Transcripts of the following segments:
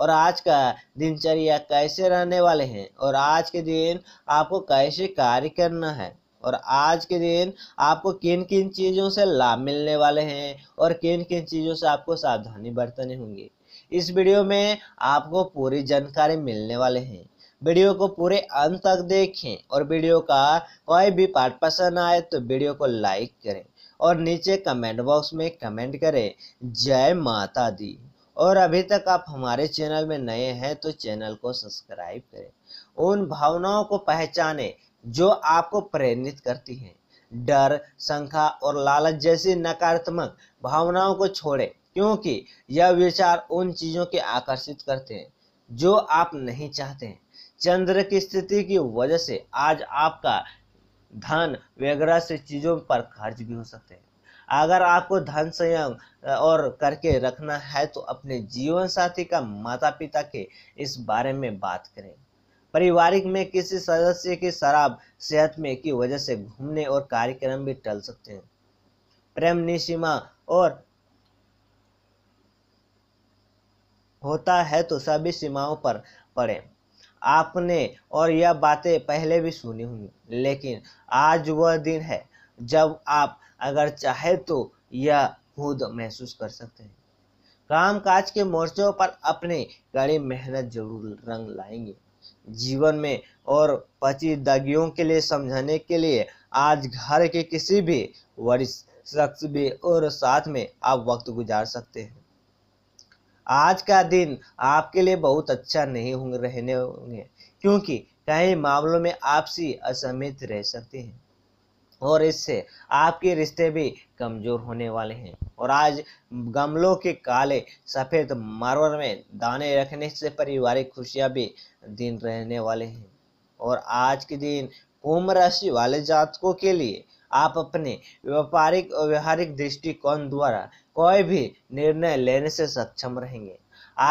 और आज का दिनचर्या कैसे रहने वाले हैं और आज के दिन आपको कैसे कार्य करना है और आज के दिन आपको किन किन चीज़ों से लाभ मिलने वाले हैं और किन किन चीज़ों से आपको सावधानी बरतनी होंगी इस वीडियो में आपको पूरी जानकारी मिलने वाले हैं वीडियो को पूरे अंत तक देखें और वीडियो का कोई भी पार्ट पसंद आए तो वीडियो को लाइक करें और नीचे कमेंट बॉक्स में कमेंट करें जय माता दी और अभी तक आप हमारे चैनल में नए हैं तो चैनल को सब्सक्राइब करें उन भावनाओं को पहचाने जो आपको प्रेरित करती हैं डर शंका और लालच जैसी नकारात्मक भावनाओं को छोड़ें क्योंकि यह विचार उन चीज़ों के आकर्षित करते हैं जो आप नहीं चाहते हैं चंद्र की स्थिति की वजह से आज आपका धन वगैरह से चीज़ों पर खर्च भी हो सकते हैं अगर आपको धन संयम और करके रखना है तो अपने जीवन साथी का माता पिता के इस बारे में बात करें पारिवारिक में किसी सदस्य की शराब सेहत में की वजह से घूमने और कार्यक्रम भी टल सकते हैं प्रेम निसीमा और होता है तो सभी सीमाओं पर पड़े आपने और यह बातें पहले भी सुनी होंगी लेकिन आज वह दिन है जब आप अगर चाहे तो यह खुद महसूस कर सकते हैं काम काज के मोर्चों पर अपने कड़ी मेहनत जरूर रंग लाएंगे जीवन में और पेचीदगियों के लिए समझाने के लिए आज घर के किसी भी वरिष्ठ शख्स भी और साथ में आप वक्त गुजार सकते हैं आज का दिन आपके लिए बहुत अच्छा नहीं होंगे रहने होंगे क्योंकि कई मामलों में आपसी असमित रह सकते हैं और इससे आपके रिश्ते भी कमज़ोर होने वाले हैं और आज गमलों के काले सफ़ेद मारवर में दाने रखने से पारिवारिक खुशियां भी दिन रहने वाले हैं और आज के दिन कुंभ राशि वाले जातकों के लिए आप अपने व्यापारिक और व्यवहारिक दृष्टिकोण द्वारा कोई भी निर्णय लेने से सक्षम रहेंगे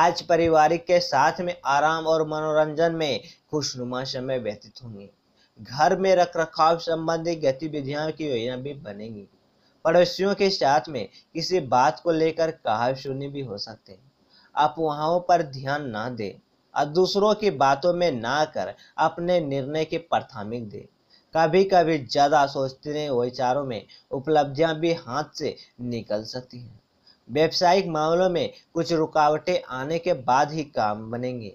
आज पारिवारिक के साथ में आराम और मनोरंजन में खुशनुमा समय व्यतीत होंगे घर में रख रखाव संबंधी गतिविधियां की योजना भी बनेगी पड़ोसियों के साथ में किसी बात को लेकर कहा सुनी भी हो सकते हैं अफवाहों पर ध्यान ना दे और दूसरों की बातों में ना कर अपने निर्णय के प्राथमिक दे कभी कभी ज़्यादा सोचते विचारों में उपलब्धियां भी हाथ से निकल सकती हैं व्यवसायिक मामलों में कुछ रुकावटें आने के बाद ही काम बनेंगे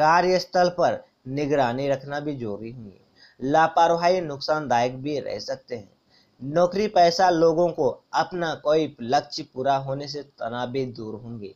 कार्यस्थल पर निगरानी रखना भी जरूरी होंगे लापरवाही नुकसानदायक भी रह सकते हैं नौकरी पैसा लोगों को अपना कोई लक्ष्य पूरा होने से तनाव भी दूर होंगे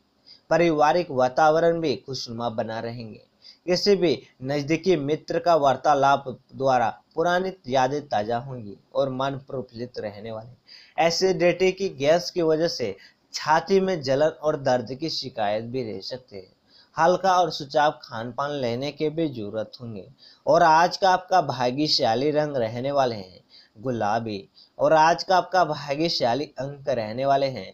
पारिवारिक वातावरण भी खुशनुमा बना रहेंगे किसी भी नज़दीकी मित्र का वार्तालाप द्वारा पुरानी यादें ताज़ा होंगी और मन प्रफुल्लित रहने वाले एसिडिटी की गैस की वजह से छाती में जलन और दर्द की शिकायत भी रह सकते हैं हल्का और सुचाव खान पान लेने के भी जरूरत होंगे और आज का आपका भाग्यशाली रंग रहने वाले हैं गुलाबी और आज का आपका भाग्यशाली अंक रहने वाले हैं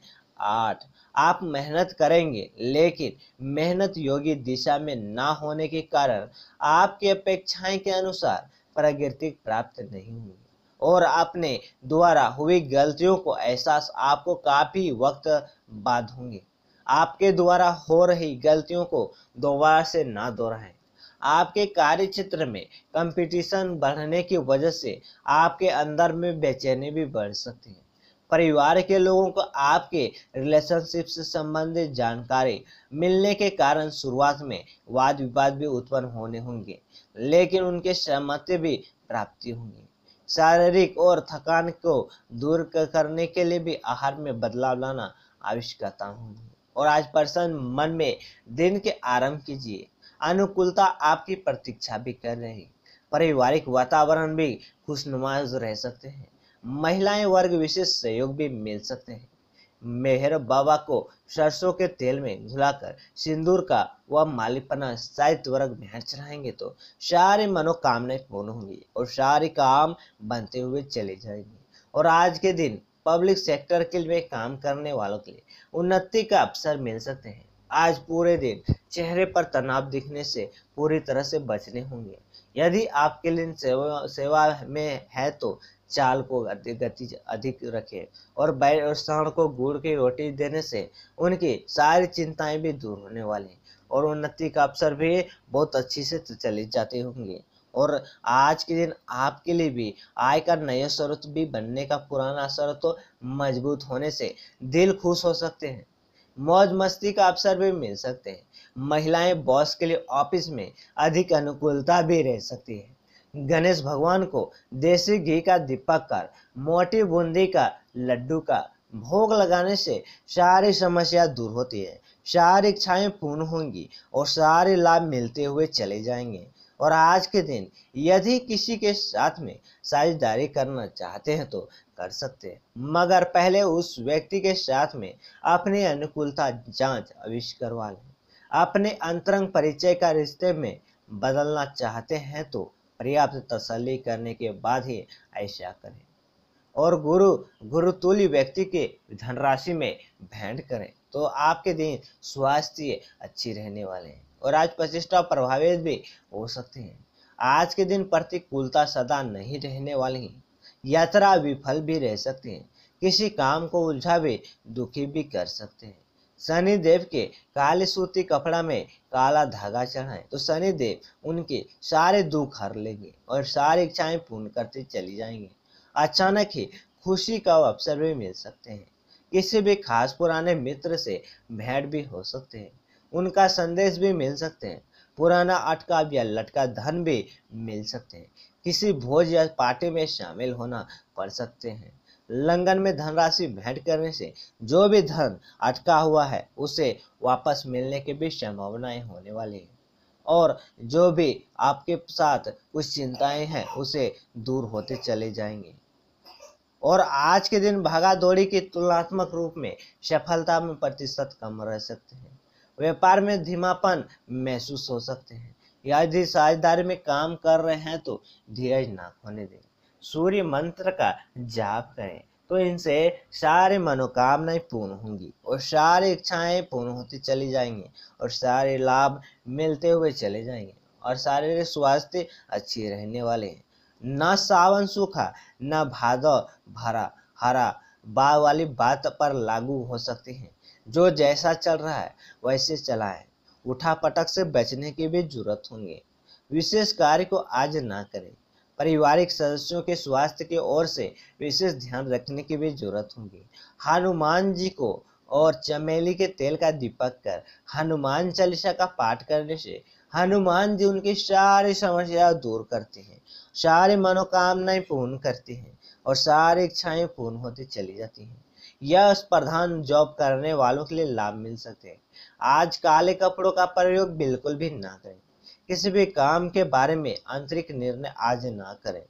आठ आप मेहनत करेंगे लेकिन मेहनत योगी दिशा में ना होने के कारण आपकी अपेक्षाएं के अनुसार प्रगति प्राप्त नहीं होगी और अपने द्वारा हुई गलतियों को एहसास आपको काफ़ी वक्त बाद होंगे आपके द्वारा हो रही गलतियों को दोबारा से ना दोहराएं आपके कार्य क्षेत्र में कंपटीशन बढ़ने की वजह से आपके अंदर में बेचैनी भी बढ़ सकती है परिवार के लोगों को आपके रिलेशनशिप से संबंधित जानकारी मिलने के कारण शुरुआत में वाद विवाद भी उत्पन्न होने होंगे लेकिन उनके सहमति भी प्राप्ति होंगी शारीरिक और थकान को दूर करने के लिए भी आहार में बदलाव लाना आवश्यकता होगी और आज प्रसन्न मन में दिन के आरंभ कीजिए अनुकूलता आपकी प्रतीक्षा भी कर रही पारिवारिक वातावरण भी खुशनुमा रह सकते हैं महिलाएं वर्ग विशेष सहयोग भी मिल सकते हैं मेहर बाबा को सरसों के तेल में घुलाकर सिंदूर का व मालिपना साहित्य वर्ग में चढ़ाएंगे तो सारी मनोकामनाएं पूर्ण होंगी और सारे काम बनते हुए चले जाएंगे और आज के दिन पब्लिक सेक्टर के लिए काम करने वालों के लिए उन्नति का अवसर मिल सकते हैं आज पूरे दिन चेहरे पर तनाव दिखने से पूरी तरह से बचने होंगे यदि आपके लिए सेवा सेवा में है तो चाल को गति अधिक रखें और बैरण को गुड़ की रोटी देने से उनकी सारी चिंताएं भी दूर होने वाली हैं और उन्नति का अवसर भी बहुत अच्छी से चले जाते होंगे और आज के दिन आपके लिए भी आय का नया स्रोत भी बनने का पुराना स्रोत तो मजबूत होने से दिल खुश हो सकते हैं मौज मस्ती का अवसर भी मिल सकते हैं महिलाएं बॉस के लिए ऑफिस में अधिक अनुकूलता भी रह सकती है गणेश भगवान को देसी घी का दीपक कर मोटी बूंदी का लड्डू का भोग लगाने से सारी समस्या दूर होती है सारी इच्छाएं पूर्ण होंगी और सारे लाभ मिलते हुए चले जाएंगे और आज के दिन यदि किसी के साथ में साझेदारी करना चाहते हैं तो कर सकते हैं मगर पहले उस व्यक्ति के साथ में अपनी अनुकूलता जांच अवश्य करवा लें अपने अंतरंग परिचय का रिश्ते में बदलना चाहते हैं तो पर्याप्त तसल्ली करने के बाद ही ऐसा करें और गुरु गुरु तुल्य व्यक्ति के धनराशि में भेंट करें तो आपके दिन स्वास्थ्य अच्छी रहने वाले हैं और आज प्रतिष्ठा प्रभावित भी हो सकते हैं आज के दिन प्रतिकूलता सदा नहीं रहने वाली है यात्रा विफल भी रह सकती है किसी काम को उलझा भी दुखी भी कर सकते हैं शनि देव के काले सूती कपड़ा में काला धागा चढ़ाएं तो शनि देव उनके सारे दुख हर लेंगे और सारी इच्छाएं पूर्ण करते चली जाएंगे अचानक ही खुशी का अवसर भी मिल सकते हैं किसी भी खास पुराने मित्र से भेंट भी हो सकते हैं उनका संदेश भी मिल सकते हैं पुराना अटका या लटका धन भी मिल सकते हैं किसी भोज या पार्टी में शामिल होना पड़ सकते हैं लंगन में धनराशि भेंट करने से जो भी धन अटका हुआ है उसे वापस मिलने की भी संभावनाएं होने वाली हैं और जो भी आपके साथ कुछ चिंताएं हैं उसे दूर होते चले जाएंगे और आज के दिन भागा दौड़ी के तुलनात्मक रूप में सफलता में प्रतिशत कम रह सकते हैं व्यापार में धीमापन महसूस हो सकते हैं यदि साझेदारी में काम कर रहे हैं तो धीरज ना होने दें सूर्य मंत्र का जाप करें तो इनसे सारे मनोकामनाएं पूर्ण होंगी और सारी इच्छाएं पूर्ण होती चली जाएंगी और सारे लाभ मिलते हुए चले जाएंगे और शारीरिक स्वास्थ्य अच्छे रहने वाले हैं न सावन सूखा न भादो भरा हरा बा वाली बात पर लागू हो सकती हैं जो जैसा चल रहा है वैसे चला है उठा पटक से बचने की भी जरूरत होंगे विशेष कार्य को आज ना करें पारिवारिक सदस्यों के स्वास्थ्य की ओर से विशेष ध्यान रखने की भी जरूरत होगी हनुमान जी को और चमेली के तेल का दीपक कर हनुमान चालीसा का पाठ करने से हनुमान जी उनकी सारी समस्या दूर करते हैं सारी मनोकामनाएं पूर्ण करती हैं और सारी इच्छाएं पूर्ण होती चली जाती हैं यह प्रधान जॉब करने वालों के लिए लाभ मिल सकते हैं आज काले कपड़ों का प्रयोग बिल्कुल भी ना करें किसी भी काम के बारे में आंतरिक निर्णय आज ना करें